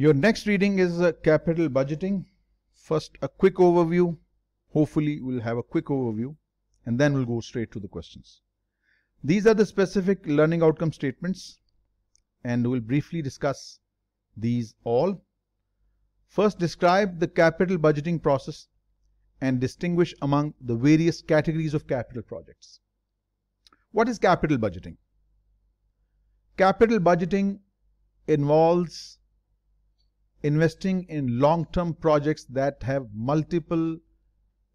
Your next reading is uh, capital budgeting. First, a quick overview. Hopefully, we'll have a quick overview and then we'll go straight to the questions. These are the specific learning outcome statements and we'll briefly discuss these all. First, describe the capital budgeting process and distinguish among the various categories of capital projects. What is capital budgeting? Capital budgeting involves investing in long-term projects that have multiple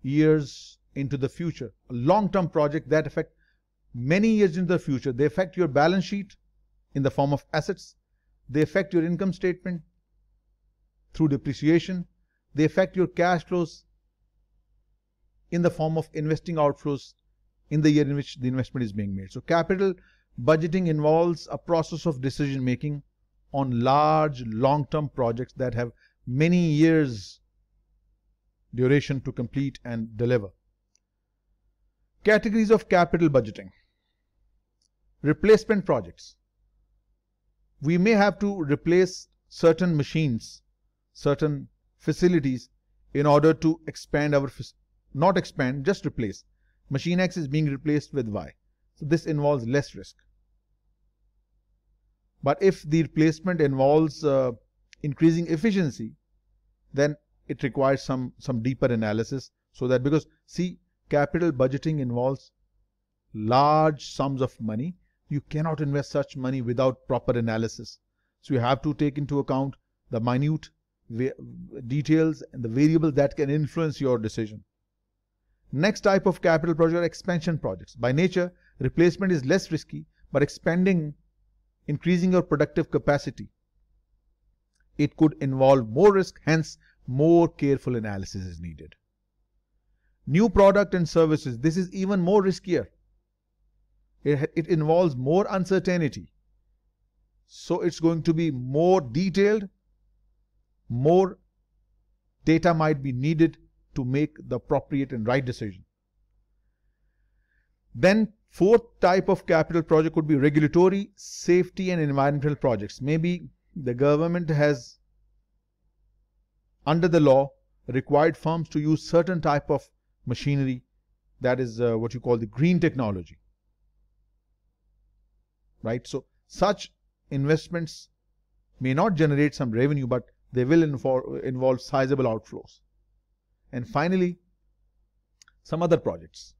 years into the future. Long-term projects that affect many years into the future. They affect your balance sheet in the form of assets. They affect your income statement through depreciation. They affect your cash flows in the form of investing outflows in the year in which the investment is being made. So capital budgeting involves a process of decision making on large long-term projects that have many years duration to complete and deliver. Categories of capital budgeting. Replacement projects. We may have to replace certain machines, certain facilities in order to expand our, not expand, just replace. Machine X is being replaced with Y. So this involves less risk. But if the replacement involves uh, increasing efficiency, then it requires some, some deeper analysis so that because see, capital budgeting involves large sums of money. You cannot invest such money without proper analysis. So you have to take into account the minute details and the variables that can influence your decision. Next type of capital project are expansion projects. By nature, replacement is less risky, but expanding increasing your productive capacity. It could involve more risk, hence more careful analysis is needed. New product and services, this is even more riskier. It, it involves more uncertainty. So it's going to be more detailed, more data might be needed to make the appropriate and right decision. Then fourth type of capital project could be regulatory, safety and environmental projects. Maybe the government has under the law required firms to use certain type of machinery that is uh, what you call the green technology right so such investments may not generate some revenue but they will involve sizable outflows and finally some other projects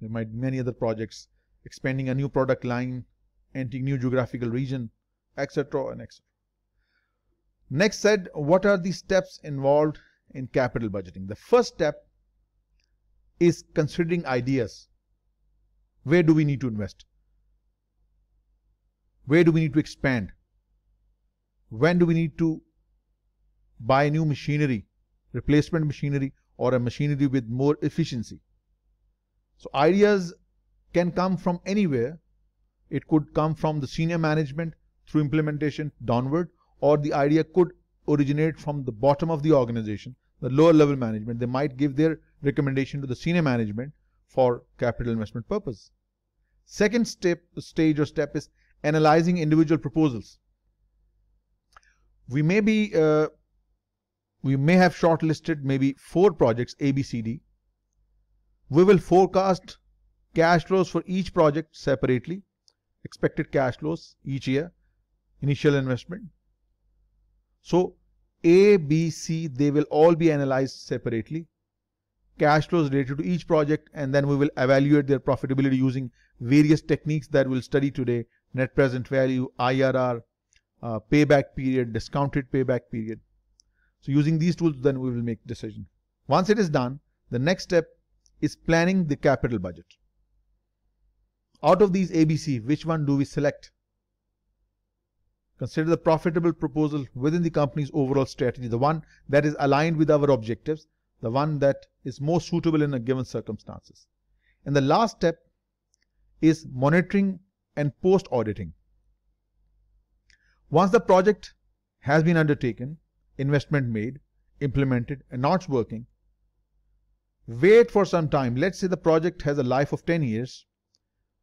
there might be many other projects, expanding a new product line, entering new geographical region, etc. and etc. Next said, what are the steps involved in capital budgeting? The first step is considering ideas. Where do we need to invest? Where do we need to expand? When do we need to buy new machinery, replacement machinery or a machinery with more efficiency? So ideas can come from anywhere. It could come from the senior management through implementation downward, or the idea could originate from the bottom of the organization, the lower level management. They might give their recommendation to the senior management for capital investment purpose. Second step, stage or step is analyzing individual proposals. We may be, uh, we may have shortlisted maybe four projects A, B, C, D, we will forecast cash flows for each project separately, expected cash flows each year, initial investment. So A, B, C, they will all be analyzed separately. Cash flows related to each project and then we will evaluate their profitability using various techniques that we'll study today, net present value, IRR, uh, payback period, discounted payback period. So using these tools, then we will make decision. Once it is done, the next step is planning the capital budget. Out of these ABC, which one do we select? Consider the profitable proposal within the company's overall strategy, the one that is aligned with our objectives, the one that is most suitable in a given circumstances. And the last step is monitoring and post auditing. Once the project has been undertaken, investment made, implemented and not working, wait for some time. Let's say the project has a life of 10 years.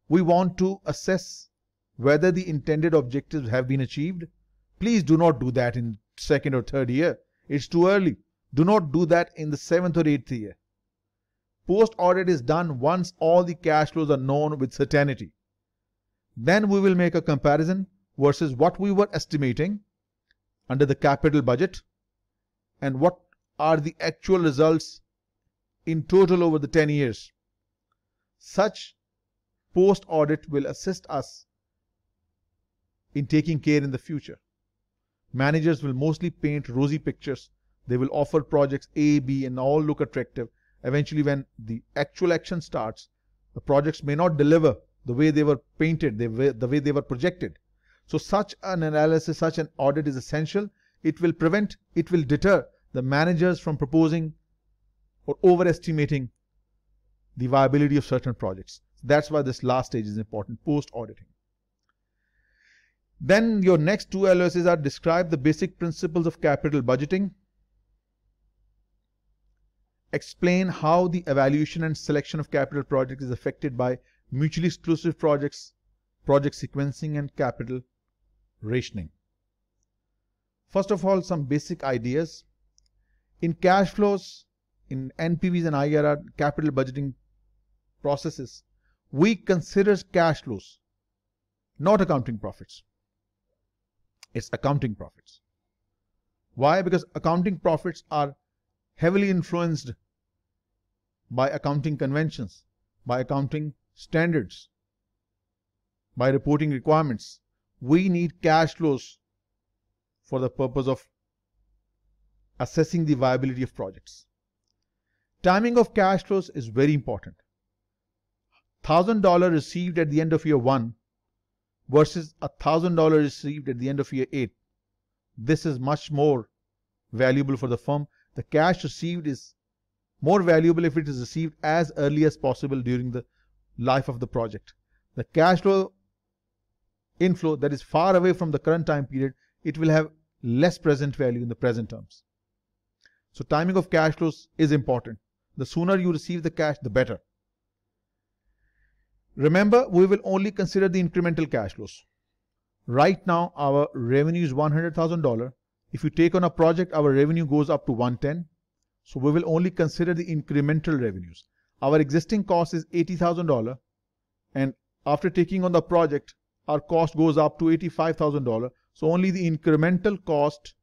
We want to assess whether the intended objectives have been achieved. Please do not do that in second or third year. It's too early. Do not do that in the seventh or eighth year. Post audit is done once all the cash flows are known with certainty. Then we will make a comparison versus what we were estimating under the capital budget and what are the actual results in total over the 10 years. Such post audit will assist us in taking care in the future. Managers will mostly paint rosy pictures. They will offer projects A, B, and all look attractive. Eventually, when the actual action starts, the projects may not deliver the way they were painted, the way, the way they were projected. So such an analysis, such an audit is essential. It will prevent, it will deter the managers from proposing or overestimating the viability of certain projects. That's why this last stage is important, post-auditing. Then your next two LOSs are describe the basic principles of capital budgeting, explain how the evaluation and selection of capital projects is affected by mutually exclusive projects, project sequencing and capital rationing. First of all, some basic ideas. In cash flows, in NPVs and IRR capital budgeting processes, we consider cash flows, not accounting profits. It's accounting profits. Why? Because accounting profits are heavily influenced by accounting conventions, by accounting standards, by reporting requirements. We need cash flows for the purpose of assessing the viability of projects. Timing of cash flows is very important. $1,000 received at the end of year 1 versus $1,000 received at the end of year 8. This is much more valuable for the firm. The cash received is more valuable if it is received as early as possible during the life of the project. The cash flow inflow that is far away from the current time period, it will have less present value in the present terms. So timing of cash flows is important. The sooner you receive the cash, the better. Remember, we will only consider the incremental cash flows. Right now, our revenue is $100,000. If you take on a project, our revenue goes up to 110. So we will only consider the incremental revenues. Our existing cost is $80,000. And after taking on the project, our cost goes up to $85,000. So only the incremental cost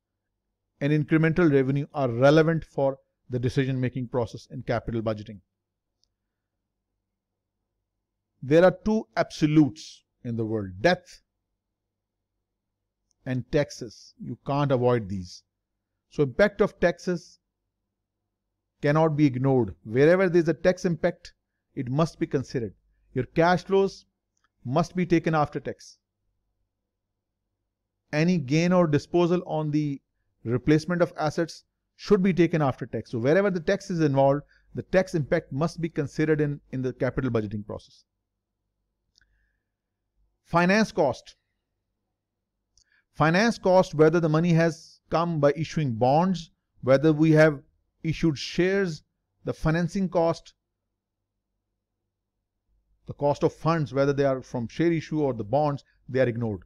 and incremental revenue are relevant for the decision making process in capital budgeting. There are two absolutes in the world death and taxes. You can't avoid these. So, impact of taxes cannot be ignored. Wherever there is a tax impact, it must be considered. Your cash flows must be taken after tax. Any gain or disposal on the replacement of assets should be taken after tax. So wherever the tax is involved, the tax impact must be considered in, in the capital budgeting process. Finance cost. Finance cost, whether the money has come by issuing bonds, whether we have issued shares, the financing cost, the cost of funds, whether they are from share issue or the bonds, they are ignored.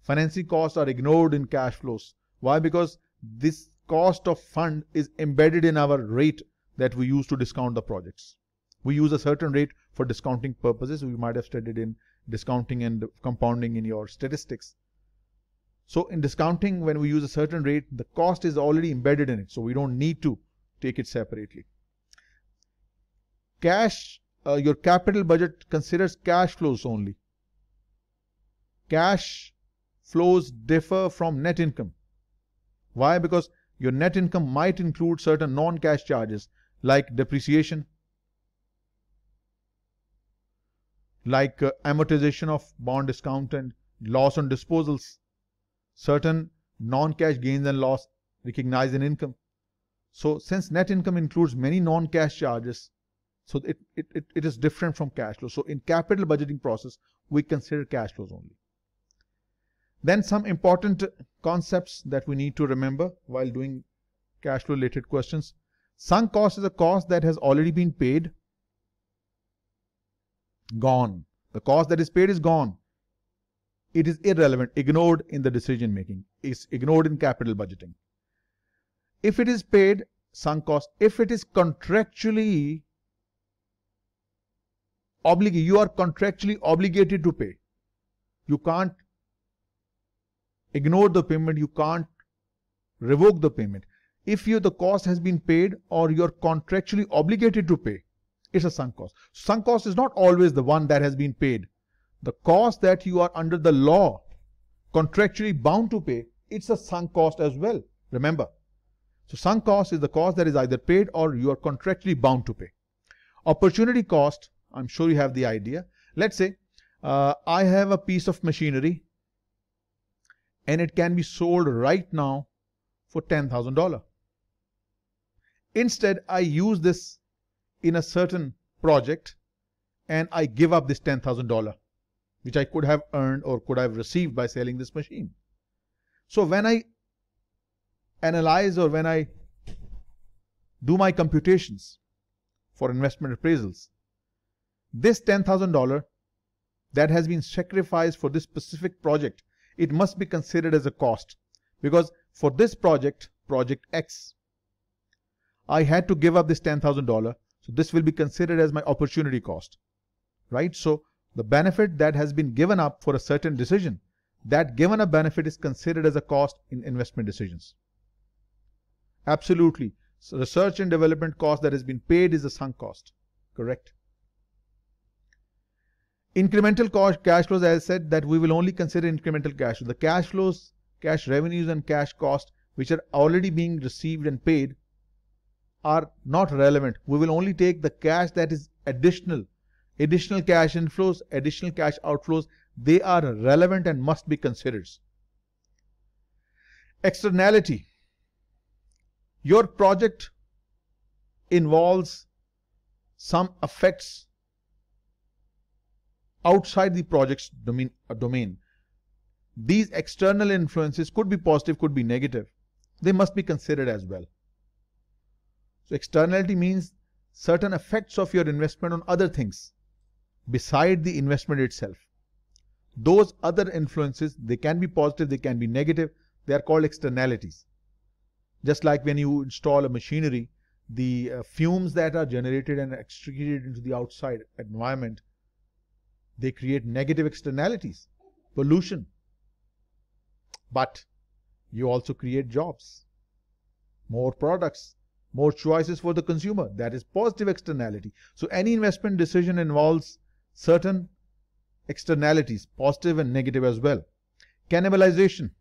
Financing costs are ignored in cash flows. Why? Because this cost of fund is embedded in our rate that we use to discount the projects. We use a certain rate for discounting purposes. We might have studied in discounting and compounding in your statistics. So in discounting, when we use a certain rate, the cost is already embedded in it. So we don't need to take it separately. Cash, uh, your capital budget considers cash flows only. Cash flows differ from net income. Why? Because your net income might include certain non cash charges like depreciation, like uh, amortization of bond discount and loss on disposals, certain non cash gains and loss recognized in income. So, since net income includes many non cash charges, so it, it, it is different from cash flow. So, in capital budgeting process, we consider cash flows only. Then some important concepts that we need to remember while doing cash flow related questions. Sunk cost is a cost that has already been paid. Gone. The cost that is paid is gone. It is irrelevant, ignored in the decision making, is ignored in capital budgeting. If it is paid, sunk cost, if it is contractually obligated, you are contractually obligated to pay. You can't ignore the payment, you can't revoke the payment. If you, the cost has been paid or you're contractually obligated to pay, it's a sunk cost. Sunk cost is not always the one that has been paid. The cost that you are under the law contractually bound to pay, it's a sunk cost as well. Remember. So sunk cost is the cost that is either paid or you are contractually bound to pay. Opportunity cost, I'm sure you have the idea. Let's say uh, I have a piece of machinery and it can be sold right now for $10,000. Instead, I use this in a certain project and I give up this $10,000 which I could have earned or could have received by selling this machine. So when I analyze or when I do my computations for investment appraisals, this $10,000 that has been sacrificed for this specific project it must be considered as a cost because for this project, project X, I had to give up this $10,000. So this will be considered as my opportunity cost, right? So the benefit that has been given up for a certain decision, that given up benefit is considered as a cost in investment decisions. Absolutely. So research and development cost that has been paid is a sunk cost. Correct. Incremental cost, cash flows, as I said, that we will only consider incremental cash. flows. the cash flows, cash revenues and cash costs, which are already being received and paid are not relevant. We will only take the cash that is additional, additional cash inflows, additional cash outflows. They are relevant and must be considered. Externality. Your project involves some effects outside the project's domain, uh, domain. These external influences could be positive, could be negative. They must be considered as well. So externality means certain effects of your investment on other things beside the investment itself. Those other influences, they can be positive, they can be negative. They are called externalities. Just like when you install a machinery, the uh, fumes that are generated and excreted into the outside environment they create negative externalities, pollution. But you also create jobs, more products, more choices for the consumer. That is positive externality. So any investment decision involves certain externalities, positive and negative as well. Cannibalization.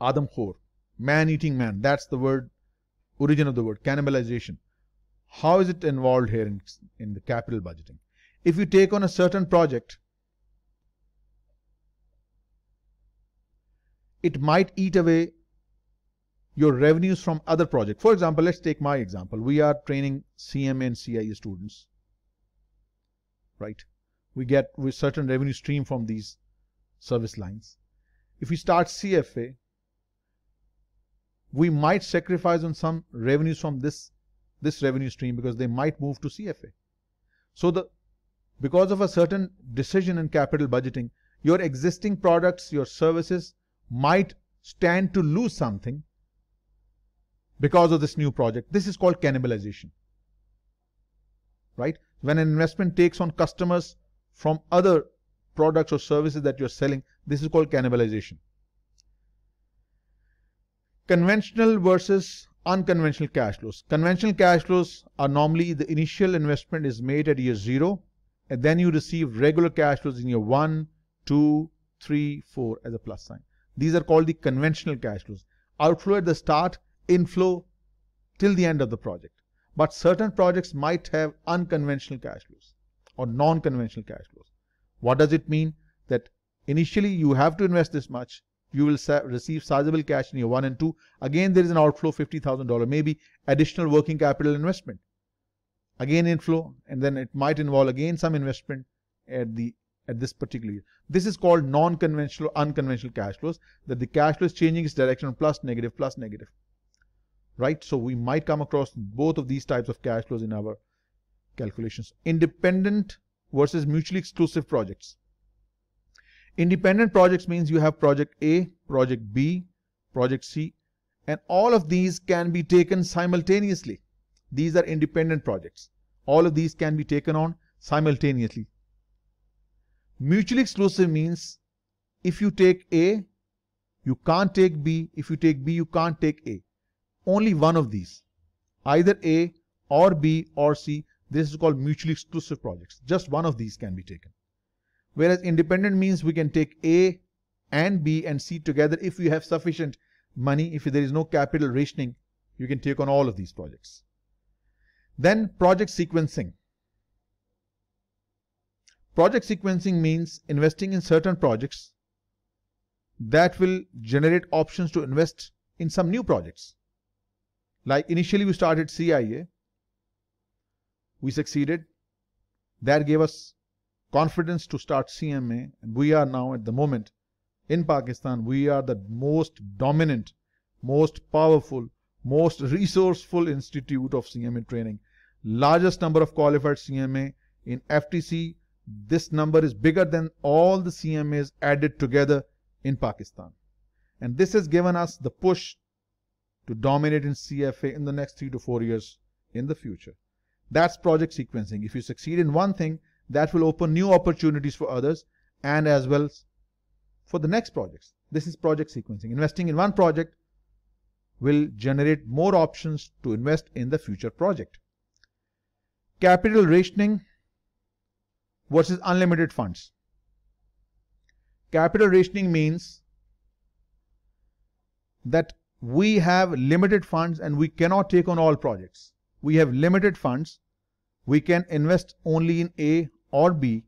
Adam Khor, man-eating man. That's the word, origin of the word, cannibalization. How is it involved here in, in the capital budgeting? if you take on a certain project, it might eat away your revenues from other projects. For example, let's take my example. We are training CMA and CIE students, right? We get a certain revenue stream from these service lines. If we start CFA, we might sacrifice on some revenues from this this revenue stream because they might move to CFA. So the because of a certain decision in capital budgeting, your existing products, your services might stand to lose something because of this new project. This is called cannibalization. Right? When an investment takes on customers from other products or services that you're selling, this is called cannibalization. Conventional versus unconventional cash flows. Conventional cash flows are normally the initial investment is made at year zero and then you receive regular cash flows in year 1, 2, 3, 4 as a plus sign. These are called the conventional cash flows. Outflow at the start, inflow till the end of the project. But certain projects might have unconventional cash flows or non-conventional cash flows. What does it mean? That initially you have to invest this much. You will receive sizable cash in year 1 and 2. Again, there is an outflow $50,000, maybe additional working capital investment again inflow and then it might involve again some investment at the at this particular year. This is called non-conventional unconventional cash flows that the cash flow is changing its direction plus negative plus negative. Right? So we might come across both of these types of cash flows in our calculations. Independent versus mutually exclusive projects. Independent projects means you have project A, project B, project C and all of these can be taken simultaneously. These are independent projects. All of these can be taken on simultaneously. Mutually exclusive means if you take A, you can't take B. If you take B, you can't take A. Only one of these, either A or B or C. This is called mutually exclusive projects. Just one of these can be taken. Whereas independent means we can take A and B and C together if we have sufficient money, if there is no capital rationing, you can take on all of these projects. Then project sequencing. Project sequencing means investing in certain projects that will generate options to invest in some new projects. Like initially we started CIA. We succeeded. That gave us confidence to start CMA. And we are now at the moment in Pakistan, we are the most dominant, most powerful, most resourceful institute of CMA training largest number of qualified CMA. In FTC, this number is bigger than all the CMAs added together in Pakistan. And this has given us the push to dominate in CFA in the next three to four years in the future. That's project sequencing. If you succeed in one thing, that will open new opportunities for others and as well for the next projects. This is project sequencing. Investing in one project will generate more options to invest in the future project capital rationing versus unlimited funds. Capital rationing means that we have limited funds and we cannot take on all projects. We have limited funds. We can invest only in A or B.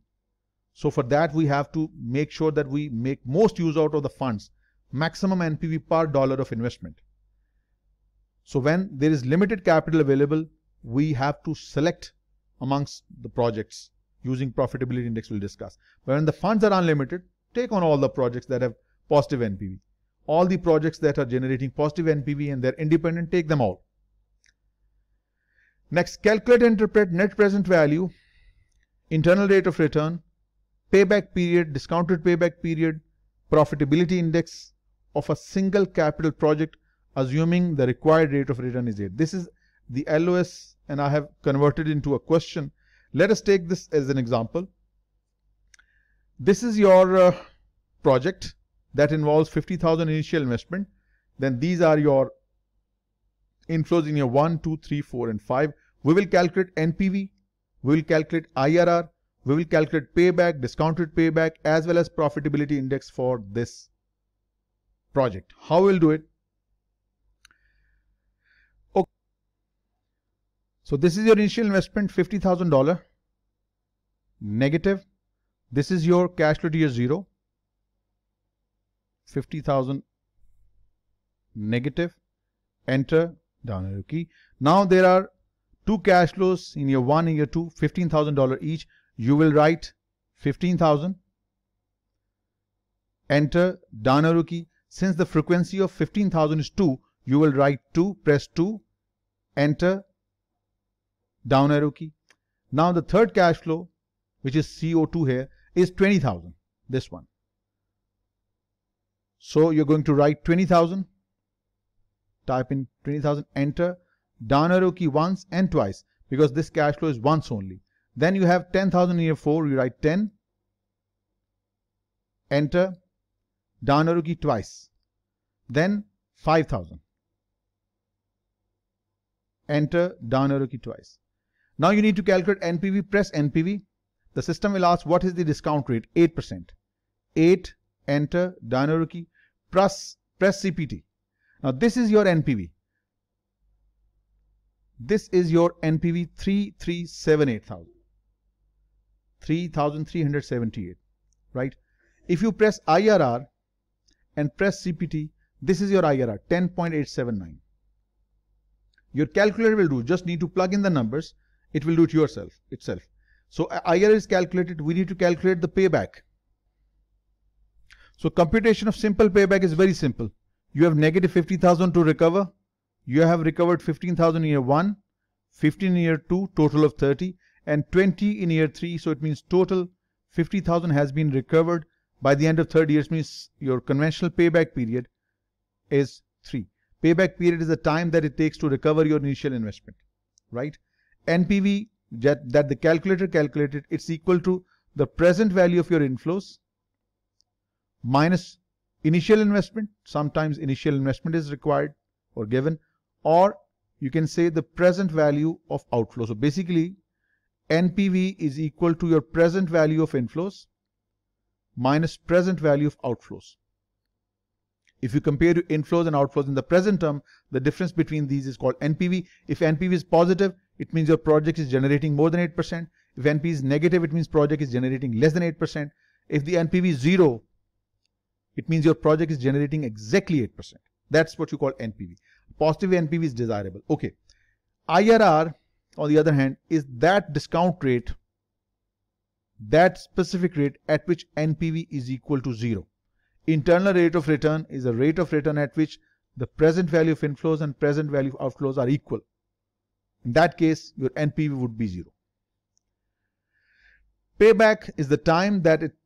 So for that, we have to make sure that we make most use out of the funds, maximum NPV per dollar of investment. So when there is limited capital available, we have to select amongst the projects using profitability index we'll discuss. But when the funds are unlimited, take on all the projects that have positive NPV. All the projects that are generating positive NPV and they're independent, take them out. Next, calculate and interpret net present value, internal rate of return, payback period, discounted payback period, profitability index of a single capital project assuming the required rate of return is 8. This is the LOS and I have converted into a question. Let us take this as an example. This is your uh, project that involves 50,000 initial investment. Then these are your inflows in year 1, 2, 3, 4 and 5. We will calculate NPV, we will calculate IRR, we will calculate payback, discounted payback as well as profitability index for this project. How we'll do it? So this is your initial investment $50,000 negative. This is your cash flow to year zero. 50,000 negative. Enter down arrow key. Now there are two cash flows in year one and year two, $15,000 each. You will write 15,000. Enter down arrow key. Since the frequency of 15,000 is 2, you will write 2, press 2, enter down arrow key. Now the third cash flow, which is CO2 here, is 20,000, this one. So you're going to write 20,000, type in 20,000, enter, down arrow key once and twice, because this cash flow is once only. Then you have 10,000 in year 4, you write 10, enter, down arrow key twice, then 5,000. Enter down arrow key twice. Now you need to calculate NPV, press NPV. The system will ask what is the discount rate, 8%. 8, enter, dynamo key, press, press CPT. Now this is your NPV. This is your NPV 3378000. 3378, right? If you press IRR and press CPT, this is your IRR 10.879. Your calculator will do, just need to plug in the numbers it will do it yourself itself. So uh, IR is calculated. We need to calculate the payback. So computation of simple payback is very simple. You have negative 50,000 to recover. You have recovered 15,000 in year 1, 15 in year 2, total of 30, and 20 in year 3. So it means total 50,000 has been recovered by the end of third years means your conventional payback period is 3. Payback period is the time that it takes to recover your initial investment, right? NPV that, that the calculator calculated, it's equal to the present value of your inflows minus initial investment. Sometimes initial investment is required or given, or you can say the present value of outflow. So basically, NPV is equal to your present value of inflows minus present value of outflows. If you compare inflows and outflows in the present term, the difference between these is called NPV. If NPV is positive, it means your project is generating more than 8%. If NPV is negative, it means project is generating less than 8%. If the NPV is zero, it means your project is generating exactly 8%. That's what you call NPV. Positive NPV is desirable. Okay. IRR, on the other hand, is that discount rate, that specific rate at which NPV is equal to zero. Internal rate of return is a rate of return at which the present value of inflows and present value of outflows are equal. In that case, your NPV would be zero. Payback is the time that it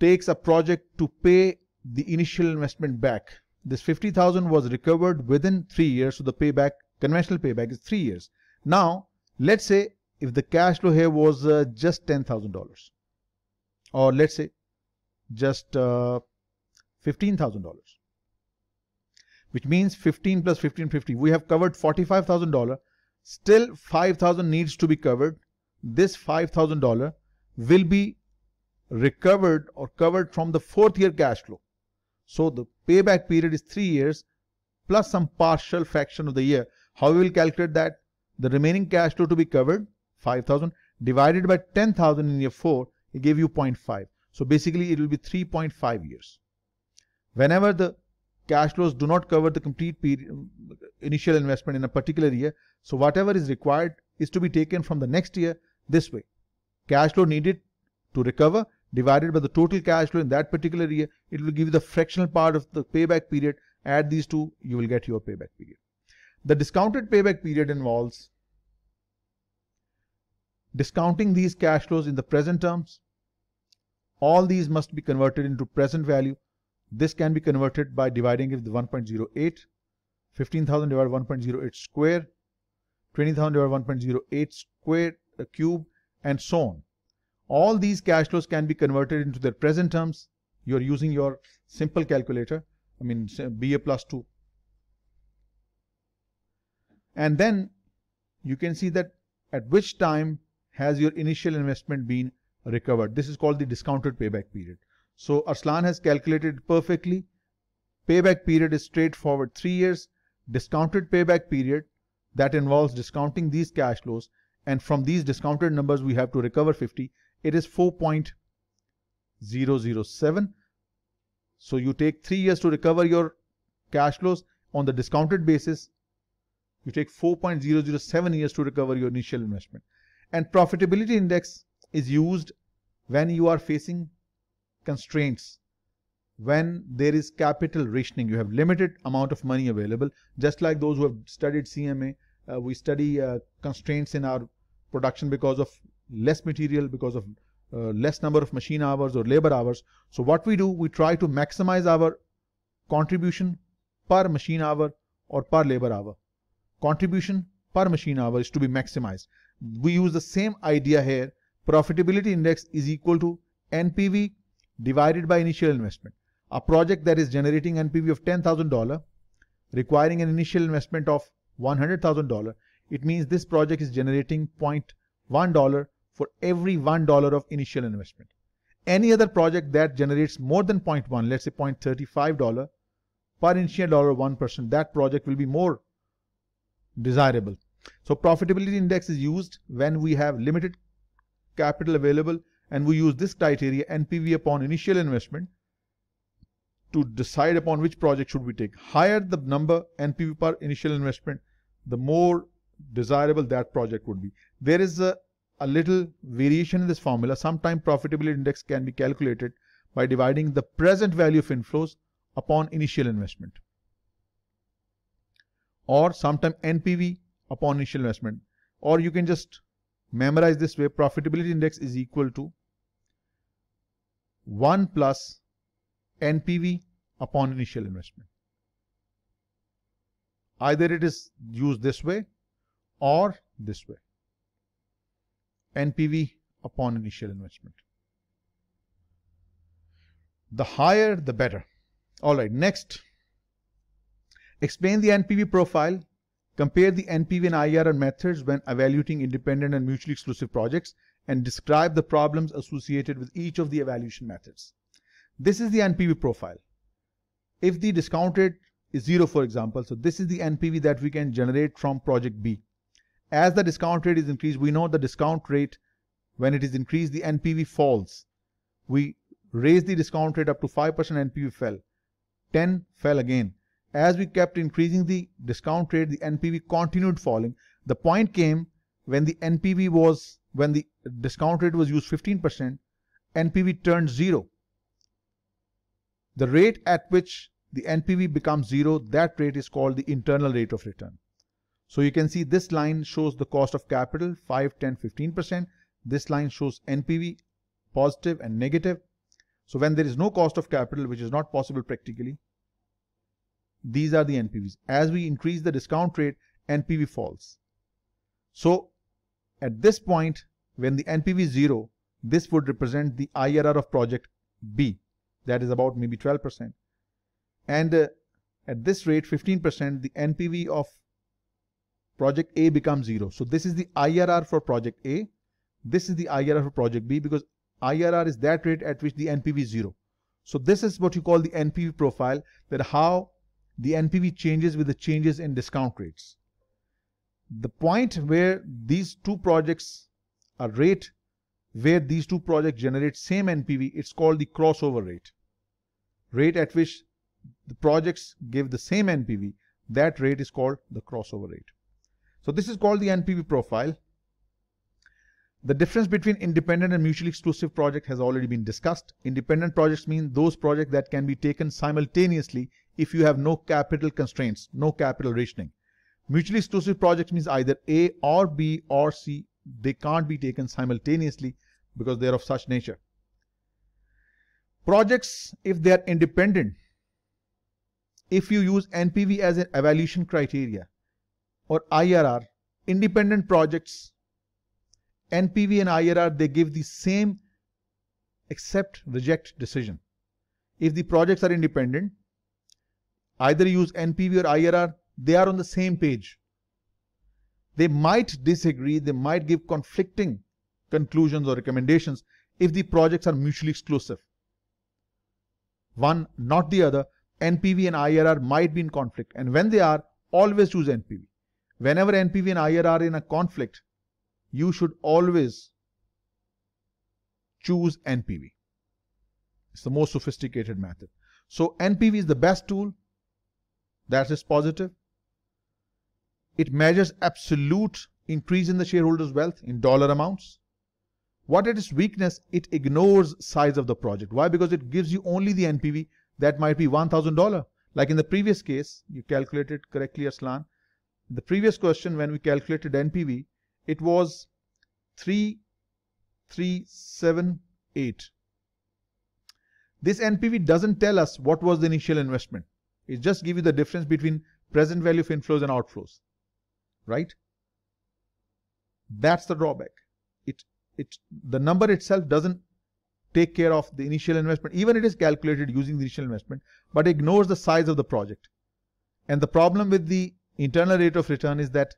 takes a project to pay the initial investment back. This 50,000 was recovered within three years, so the payback, conventional payback is three years. Now, let's say if the cash flow here was uh, just $10,000 or let's say just uh, $15,000 which means 15 plus 1550 we have covered $45,000 still 5000 needs to be covered this $5000 will be recovered or covered from the fourth year cash flow so the payback period is 3 years plus some partial fraction of the year how we will calculate that the remaining cash flow to be covered 5000 divided by 10000 in year 4 it gave you 0.5 so basically it will be 3.5 years whenever the cash flows do not cover the complete period, initial investment in a particular year. So whatever is required is to be taken from the next year this way. Cash flow needed to recover divided by the total cash flow in that particular year. It will give you the fractional part of the payback period. Add these two, you will get your payback period. The discounted payback period involves discounting these cash flows in the present terms. All these must be converted into present value this can be converted by dividing it with 1.08, 15,000 divided 1.08 square, 20,000 divided 1.08 square uh, cube, and so on. All these cash flows can be converted into their present terms. You're using your simple calculator, I mean BA plus 2. And then you can see that at which time has your initial investment been recovered. This is called the discounted payback period. So Arslan has calculated perfectly. Payback period is straightforward 3 years. Discounted payback period that involves discounting these cash flows and from these discounted numbers we have to recover 50. It is 4.007. So you take 3 years to recover your cash flows on the discounted basis. You take 4.007 years to recover your initial investment. And profitability index is used when you are facing constraints when there is capital rationing you have limited amount of money available just like those who have studied cma uh, we study uh, constraints in our production because of less material because of uh, less number of machine hours or labor hours so what we do we try to maximize our contribution per machine hour or per labor hour contribution per machine hour is to be maximized we use the same idea here profitability index is equal to npv divided by initial investment. A project that is generating NPV of $10,000 requiring an initial investment of $100,000, it means this project is generating $0.1 for every $1 of initial investment. Any other project that generates more than 0.1, let's say $0.35 per initial dollar 1%, that project will be more desirable. So profitability index is used when we have limited capital available and we use this criteria NPV upon initial investment to decide upon which project should we take. Higher the number NPV per initial investment, the more desirable that project would be. There is a, a little variation in this formula. Sometimes profitability index can be calculated by dividing the present value of inflows upon initial investment or sometime NPV upon initial investment or you can just memorize this way profitability index is equal to 1 plus NPV upon initial investment. Either it is used this way or this way. NPV upon initial investment. The higher, the better. All right, next. Explain the NPV profile. Compare the NPV and IRR methods when evaluating independent and mutually exclusive projects and describe the problems associated with each of the evaluation methods. This is the NPV profile. If the discount rate is zero, for example, so this is the NPV that we can generate from project B. As the discount rate is increased, we know the discount rate, when it is increased, the NPV falls. We raised the discount rate up to 5%, NPV fell. 10 fell again. As we kept increasing the discount rate, the NPV continued falling. The point came when the NPV was when the discount rate was used 15%, NPV turned zero. The rate at which the NPV becomes zero, that rate is called the internal rate of return. So you can see this line shows the cost of capital 5, 10, 15%. This line shows NPV positive and negative. So when there is no cost of capital, which is not possible practically, these are the NPVs. As we increase the discount rate, NPV falls. So at this point, when the NPV is 0, this would represent the IRR of project B. That is about maybe 12%. And uh, at this rate, 15%, the NPV of project A becomes 0. So this is the IRR for project A. This is the IRR for project B because IRR is that rate at which the NPV is 0. So this is what you call the NPV profile, that how the NPV changes with the changes in discount rates the point where these two projects are rate where these two projects generate same NPV, it's called the crossover rate. Rate at which the projects give the same NPV, that rate is called the crossover rate. So this is called the NPV profile. The difference between independent and mutually exclusive project has already been discussed. Independent projects mean those projects that can be taken simultaneously if you have no capital constraints, no capital rationing. Mutually exclusive projects means either A or B or C. They can't be taken simultaneously because they are of such nature. Projects, if they are independent, if you use NPV as an evaluation criteria or IRR, independent projects, NPV and IRR, they give the same accept reject decision. If the projects are independent, either use NPV or IRR, they are on the same page. They might disagree, they might give conflicting conclusions or recommendations if the projects are mutually exclusive. One, not the other, NPV and IRR might be in conflict and when they are, always choose NPV. Whenever NPV and IRR are in a conflict, you should always choose NPV. It's the most sophisticated method. So NPV is the best tool. That is positive. It measures absolute increase in the shareholders' wealth in dollar amounts. What is its weakness, it ignores size of the project. Why? Because it gives you only the NPV that might be $1,000. Like in the previous case, you calculated correctly, Aslan. The previous question, when we calculated NPV, it was 3378. This NPV doesn't tell us what was the initial investment. It just gives you the difference between present value of inflows and outflows right? That's the drawback. It, it, the number itself doesn't take care of the initial investment, even it is calculated using the initial investment, but ignores the size of the project. And the problem with the internal rate of return is that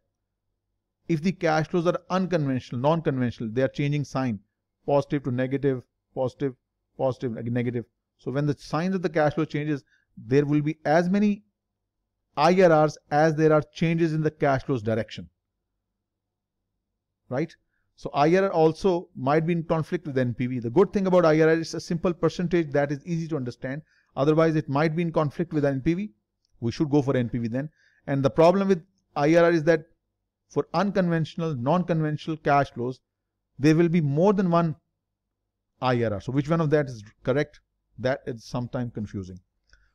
if the cash flows are unconventional, non-conventional, they are changing sign, positive to negative, positive, positive, negative. So when the signs of the cash flow changes, there will be as many IRRs as there are changes in the cash flows direction. Right? So IRR also might be in conflict with NPV. The good thing about IRR is a simple percentage that is easy to understand. Otherwise, it might be in conflict with NPV. We should go for NPV then. And the problem with IRR is that for unconventional, non-conventional cash flows, there will be more than one IRR. So which one of that is correct? That is sometimes confusing.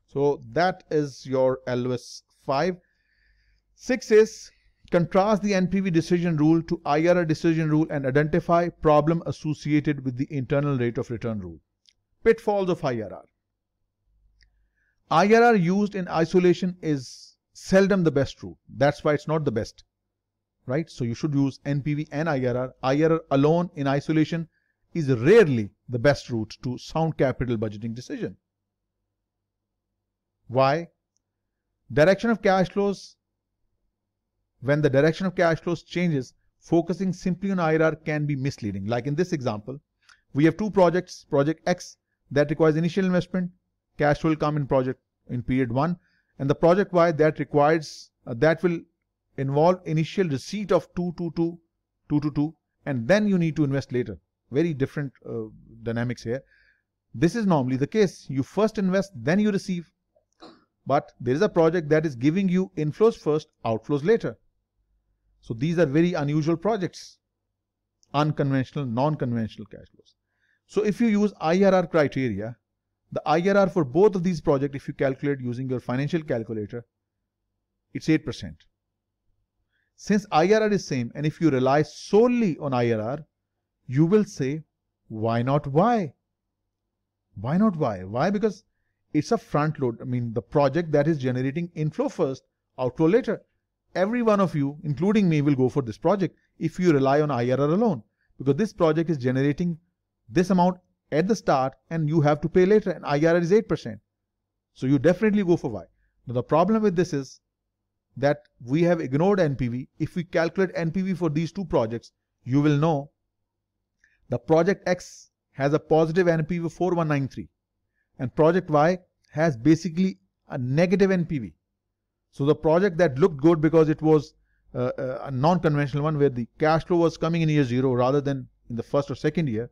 So that is your LOS 5. 6 is contrast the NPV decision rule to IRR decision rule and identify problem associated with the internal rate of return rule. Pitfalls of IRR. IRR used in isolation is seldom the best rule. That's why it's not the best, right? So you should use NPV and IRR. IRR alone in isolation is rarely the best route to sound capital budgeting decision. Why? Direction of cash flows. When the direction of cash flows changes, focusing simply on IRR can be misleading. Like in this example, we have two projects, project X that requires initial investment, cash will come in project in period 1 and the project Y that requires uh, that will involve initial receipt of 222 222 and then you need to invest later. Very different uh, dynamics here. This is normally the case. You first invest, then you receive but there is a project that is giving you inflows first, outflows later. So these are very unusual projects, unconventional, non-conventional cash flows. So if you use IRR criteria, the IRR for both of these projects, if you calculate using your financial calculator, it's 8%. Since IRR is same, and if you rely solely on IRR, you will say, why not why? Why not why? Why? Because it's a front load. I mean, the project that is generating inflow first, outflow later. Every one of you, including me, will go for this project if you rely on IRR alone because this project is generating this amount at the start and you have to pay later and IRR is 8%. So you definitely go for Y. Now the problem with this is that we have ignored NPV. If we calculate NPV for these two projects, you will know the project X has a positive NPV of 4193 and project Y has basically a negative NPV. So the project that looked good because it was uh, uh, a non-conventional one where the cash flow was coming in year zero rather than in the first or second year,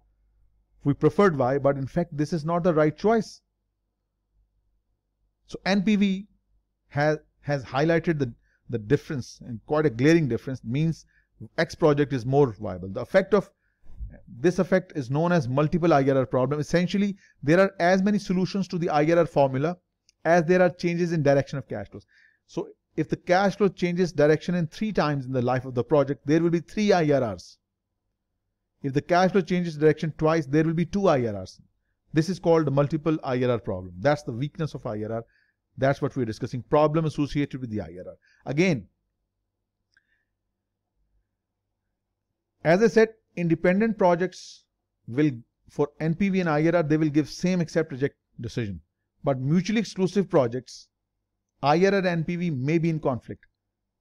we preferred Y, but in fact this is not the right choice. So NPV has has highlighted the, the difference and quite a glaring difference means X project is more viable. The effect of this effect is known as multiple IRR problem. Essentially, there are as many solutions to the IRR formula as there are changes in direction of cash flows. So if the cash flow changes direction in three times in the life of the project, there will be three IRRs. If the cash flow changes direction twice, there will be two IRRs. This is called multiple IRR problem. That's the weakness of IRR. That's what we're discussing. Problem associated with the IRR. Again, as I said, independent projects will for NPV and IRR they will give same accept reject decision but mutually exclusive projects IRR and NPV may be in conflict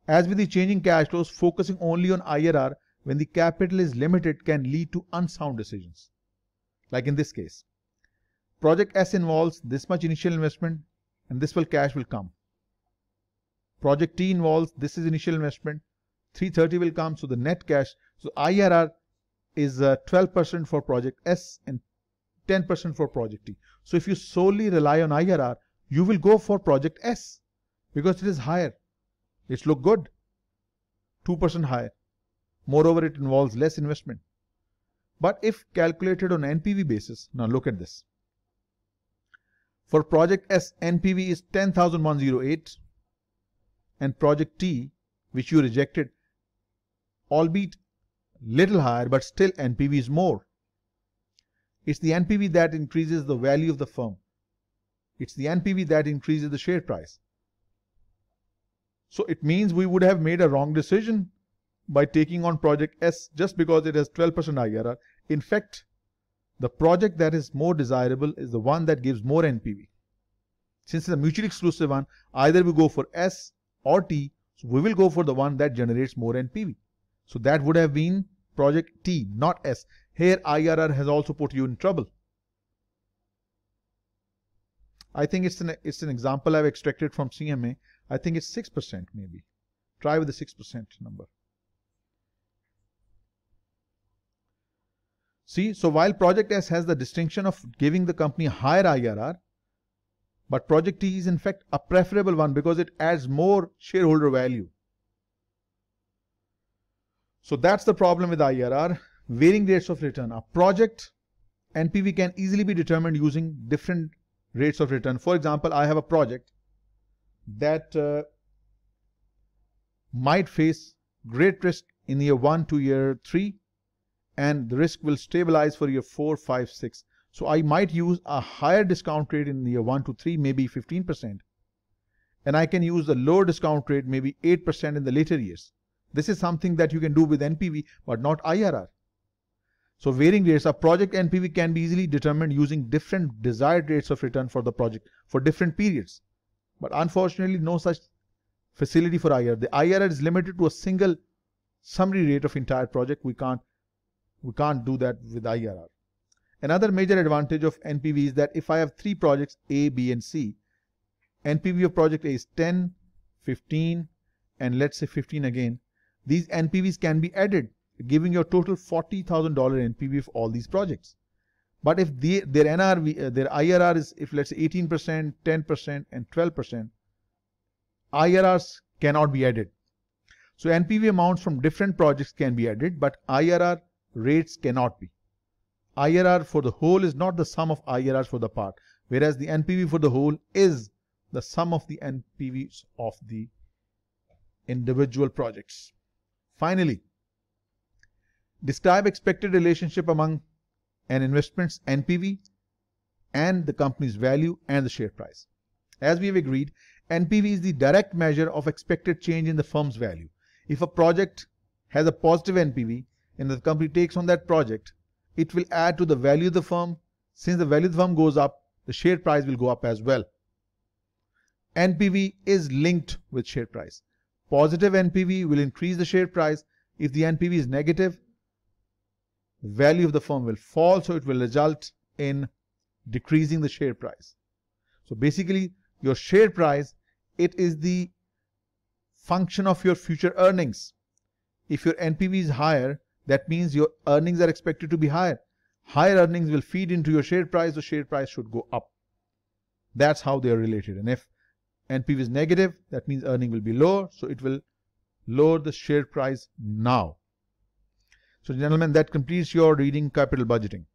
as with the changing cash flows focusing only on IRR when the capital is limited can lead to unsound decisions like in this case project S involves this much initial investment and this will cash will come project T involves this is initial investment 330 will come so the net cash so IRR is 12% uh, for project S and 10% for project T. So if you solely rely on IRR, you will go for project S because it is higher. It look good. 2% higher. Moreover, it involves less investment. But if calculated on NPV basis, now look at this. For project S, NPV is 10,108 and project T, which you rejected, albeit little higher, but still NPV is more. It's the NPV that increases the value of the firm. It's the NPV that increases the share price. So it means we would have made a wrong decision by taking on project S just because it has 12% IRR. In fact, the project that is more desirable is the one that gives more NPV. Since it's a mutually exclusive one, either we go for S or T, so we will go for the one that generates more NPV. So that would have been project T, not S. Here IRR has also put you in trouble. I think it's an, it's an example I've extracted from CMA. I think it's 6% maybe. Try with the 6% number. See, so while Project S has the distinction of giving the company higher IRR, but Project T is in fact a preferable one because it adds more shareholder value. So that's the problem with IRR, varying rates of return. A project NPV can easily be determined using different rates of return. For example, I have a project that uh, might face great risk in year 1 to year 3 and the risk will stabilize for year 4, 5, 6. So I might use a higher discount rate in year 1 to 3, maybe 15%. And I can use a lower discount rate, maybe 8% in the later years. This is something that you can do with NPV, but not IRR. So varying rates of project NPV can be easily determined using different desired rates of return for the project for different periods. But unfortunately, no such facility for IRR. The IRR is limited to a single summary rate of entire project. We can't, we can't do that with IRR. Another major advantage of NPV is that if I have three projects A, B and C, NPV of project A is 10, 15 and let's say 15 again. These NPVs can be added, giving your total $40,000 NPV of all these projects. But if the, their NRV, uh, their IRR is, if let's say 18%, 10%, and 12%, IRRs cannot be added. So NPV amounts from different projects can be added, but IRR rates cannot be. IRR for the whole is not the sum of IRRs for the part, whereas the NPV for the whole is the sum of the NPVs of the individual projects. Finally, describe expected relationship among an investment's NPV and the company's value and the share price. As we have agreed, NPV is the direct measure of expected change in the firm's value. If a project has a positive NPV and the company takes on that project, it will add to the value of the firm. Since the value of the firm goes up, the share price will go up as well. NPV is linked with share price. Positive NPV will increase the share price. If the NPV is negative, value of the firm will fall, so it will result in decreasing the share price. So basically, your share price, it is the function of your future earnings. If your NPV is higher, that means your earnings are expected to be higher. Higher earnings will feed into your share price, so share price should go up. That's how they are related. And if NPV is negative, that means earning will be lower, so it will lower the share price now. So gentlemen, that completes your reading capital budgeting.